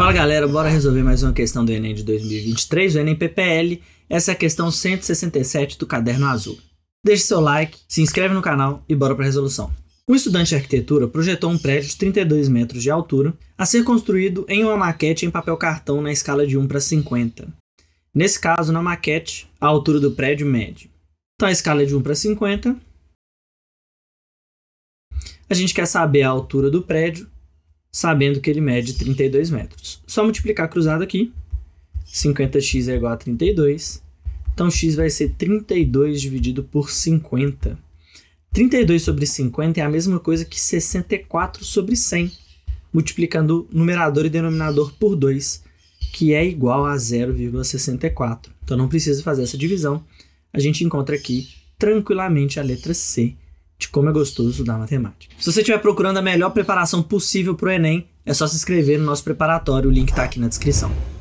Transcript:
Fala galera, bora resolver mais uma questão do Enem de 2023, o Enem PPL. Essa é a questão 167 do Caderno Azul. Deixe seu like, se inscreve no canal e bora para a resolução. Um estudante de arquitetura projetou um prédio de 32 metros de altura a ser construído em uma maquete em papel cartão na escala de 1 para 50. Nesse caso, na maquete, a altura do prédio mede. Então a escala é de 1 para 50. A gente quer saber a altura do prédio sabendo que ele mede 32 metros. Só multiplicar cruzado aqui. 50x é igual a 32. Então x vai ser 32 dividido por 50. 32 sobre 50 é a mesma coisa que 64 sobre 100, multiplicando numerador e denominador por 2, que é igual a 0,64. Então não precisa fazer essa divisão. A gente encontra aqui tranquilamente a letra C de como é gostoso estudar matemática. Se você estiver procurando a melhor preparação possível para o Enem, é só se inscrever no nosso preparatório, o link está aqui na descrição.